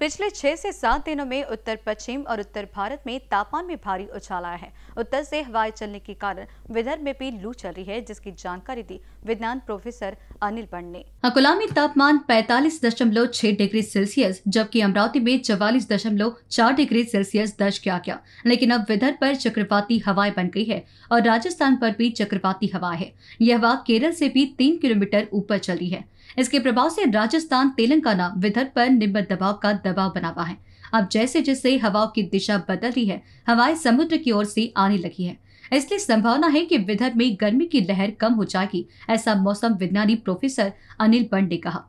पिछले छह से सात दिनों में उत्तर पश्चिम और उत्तर भारत में तापमान में भारी उछाल आया है उत्तर से हवाएं चलने के कारण विदर्भ में भी लू चल रही है जिसकी जानकारी दी विज्ञान प्रोफेसर अनिल पंड ने अकोला हाँ, में तापमान 45.6 डिग्री सेल्सियस जबकि अमरावती में 44.4 डिग्री सेल्सियस दर्ज किया गया लेकिन अब विदर्भ पर चक्रवाती हवाएं बन गई है और राजस्थान पर भी चक्रवाती हवा है यह हवा केरल से भी तीन किलोमीटर ऊपर चली है इसके प्रभाव से राजस्थान तेलंगाना विदर्भ पर निम्न दबाव का दबाव बना हुआ है अब जैसे जैसे हवाओं की दिशा बदल रही है हवाएं समुद्र की ओर से आने लगी है इसलिए संभावना है कि विदर्भ में गर्मी की लहर कम हो जाएगी ऐसा मौसम विज्ञानी प्रोफेसर अनिल बंड ने कहा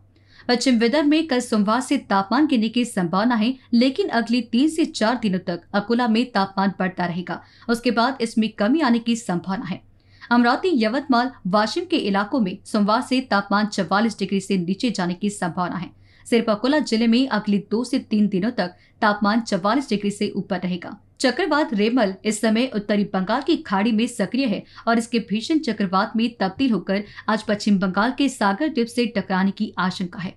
पश्चिम विदर्भ में कल सोमवार से तापमान गिरने की संभावना है लेकिन अगले तीन से चार दिनों तक अकोला में तापमान बढ़ता रहेगा उसके बाद इसमें कमी आने की संभावना है अमरावती यवतमाल वाशिम के इलाकों में सोमवार से तापमान चवालीस डिग्री से नीचे जाने की संभावना है सिर्फ अकोला जिले में अगले दो से तीन दिनों तक तापमान चवालीस डिग्री से ऊपर रहेगा चक्रवात रेमल इस समय उत्तरी बंगाल की खाड़ी में सक्रिय है और इसके भीषण चक्रवात में तब्दील होकर आज पश्चिम बंगाल के सागर द्वीप से टकराने की आशंका है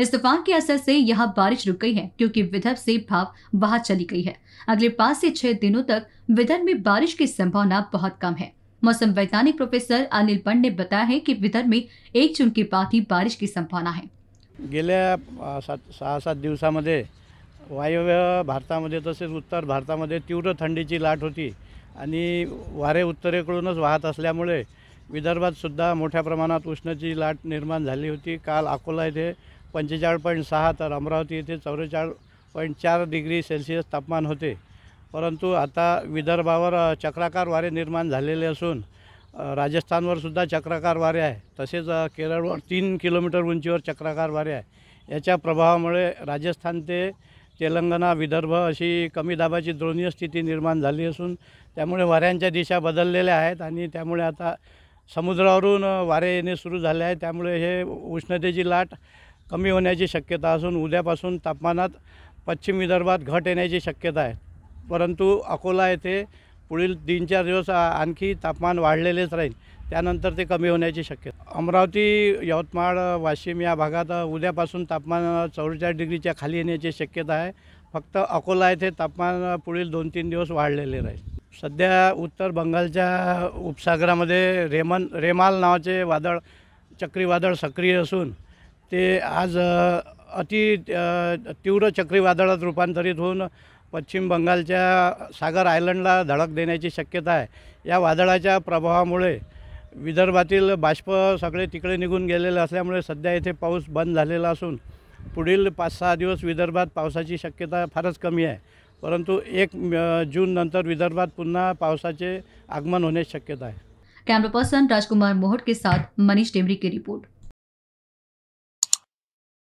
इस तूफान के असर से यहाँ बारिश रुक गई है क्योंकि विदर्भ से भाव वहां चली गई है अगले पाँच से छह दिनों तक विदर्भ में बारिश की संभावना बहुत कम है मौसम वैज्ञानिक प्रोफेसर अनिल पंड ने बताया है कि विदर्भ में एक जून के बाद ही बारिश की संभावना है गेल्या सात सहा सात दिवसामध्ये वायव्य भारतामध्ये तसेच उत्तर भारतामध्ये तीव्र थंडीची लाट होती आणि वारे उत्तरेकडूनच वाहत असल्यामुळे विदर्भातसुद्धा मोठ्या प्रमाणात उष्णची लाट निर्माण झाली होती काल अकोला येथे पंचेचाळीस पॉईंट सहा तर अमरावती येथे चौवेचाळीस पॉईंट चार डिग्री सेल्सिअस तापमान होते परंतु आता विदर्भावर चक्राकार वारे निर्माण झालेले असून राजस्थानवर सुद्धा चक्राकार वारे आहे तसेच केरळवर तीन किलोमीटर उंचीवर चक्राकार वारे आहे याच्या प्रभावामुळे राजस्थान ते तेलंगणा विदर्भ अशी कमी दाबाची द्रोणीय स्थिती निर्माण झाली असून त्यामुळे वाऱ्यांच्या दिशा बदललेल्या आहेत आणि त्यामुळे आता समुद्रावरून वारे येणे सुरू झाले आहे त्यामुळे हे उष्णतेची लाट कमी होण्याची शक्यता असून उद्यापासून तापमानात पश्चिम विदर्भात घट येण्याची शक्यता आहे परंतु अकोला येथे पुढील तीन चार दिवस आणखी तापमान वाढलेलेच राहील त्यानंतर ते कमी होण्याची शक्यता अमरावती यवतमाळ वाशिम या भागात उद्यापासून तापमान चौवेचाळीस डिग्रीच्या खाली येण्याची शक्यता आहे फक्त अकोला येथे तापमान पुढील दोन तीन दिवस वाढलेले राहील सध्या उत्तर बंगालच्या उपसागरामध्ये रेमन रेमाल नावाचे वादळ चक्रीवादळ सक्रिय असून ते आज अति तीव्र चक्रीवादळात रूपांतरित होऊन पश्चिम बंगालच्या सागर आयलंडला धडक देण्याची शक्यता आहे या वादळाच्या प्रभावामुळे विदर्भातील बाष्प सगळे तिकडे निघून गेलेले असल्यामुळे सध्या इथे पाऊस बंद झालेला असून पुढील पाच सहा दिवस विदर्भात पावसाची शक्यता फारच कमी आहे परंतु एक जून नंतर विदर्भात पुन्हा पावसाचे आगमन होण्याची शक्यता आहे कॅमेरा पर्सन राजकुमार मोहट के साथ मनीष डेमरी की रिपोर्ट